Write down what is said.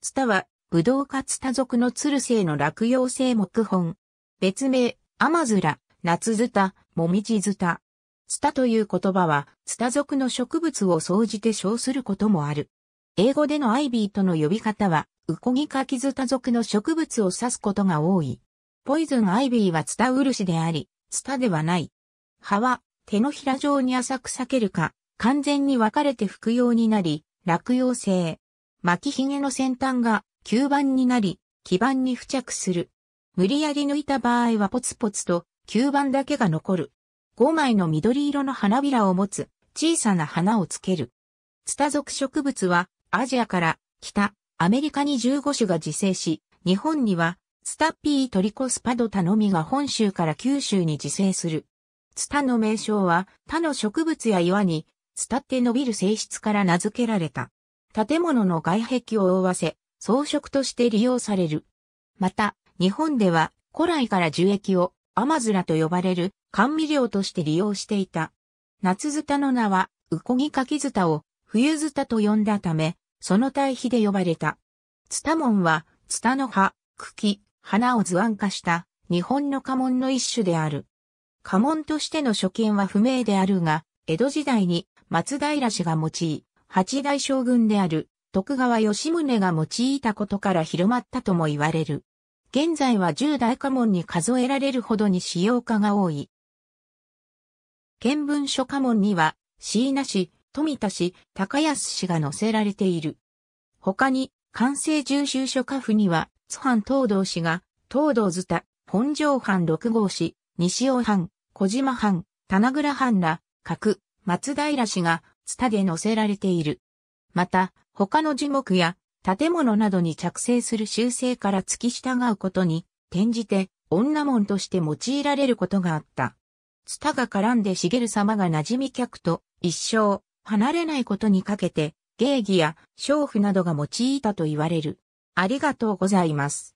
ツタは、武道家ツタ族のツル性の落葉性木本。別名、アマズラ、夏ズタ、モミジズタ。ツタという言葉は、ツタ族の植物を総じて称することもある。英語でのアイビーとの呼び方は、ウコギカキズタ族の植物を指すことが多い。ポイズンアイビーはツタウルシであり、ツタではない。葉は、手のひら状に浅く裂けるか、完全に分かれて服用になり、落葉性、巻きひげの先端が吸盤になり、基板に付着する。無理やり抜いた場合はポツポツと吸盤だけが残る。5枚の緑色の花びらを持つ小さな花をつける。ツタ属植物はアジアから北、アメリカに15種が自生し、日本にはツタピートリコスパドタのみが本州から九州に自生する。ツタの名称は他の植物や岩に伝って伸びる性質から名付けられた。建物の外壁を覆わせ、装飾として利用される。また、日本では古来から樹液を甘ラと呼ばれる甘味料として利用していた。夏ズタの名は、ウコギカキズタを冬ズタと呼んだため、その対比で呼ばれた。ツタモンは、ツタの葉、茎、花を図案化した日本の家紋の一種である。家紋としての所見は不明であるが、江戸時代に松平氏が用い、八代将軍である徳川吉宗が用いたことから広まったとも言われる。現在は十大代家紋に数えられるほどに使用家が多い。見聞書家紋には、椎名氏、富田氏、高安氏が載せられている。他に、関西重修書家府には、津藩東道氏が、東道津田、本城藩六号氏、西尾藩、小島藩、棚倉藩ら、各、松平氏が、ツタで載せられている。また、他の樹木や建物などに着生する習性から付き従うことに転じて女門として用いられることがあった。ツタが絡んで茂様が馴染み客と一生離れないことにかけて、芸儀や娼婦などが用いたと言われる。ありがとうございます。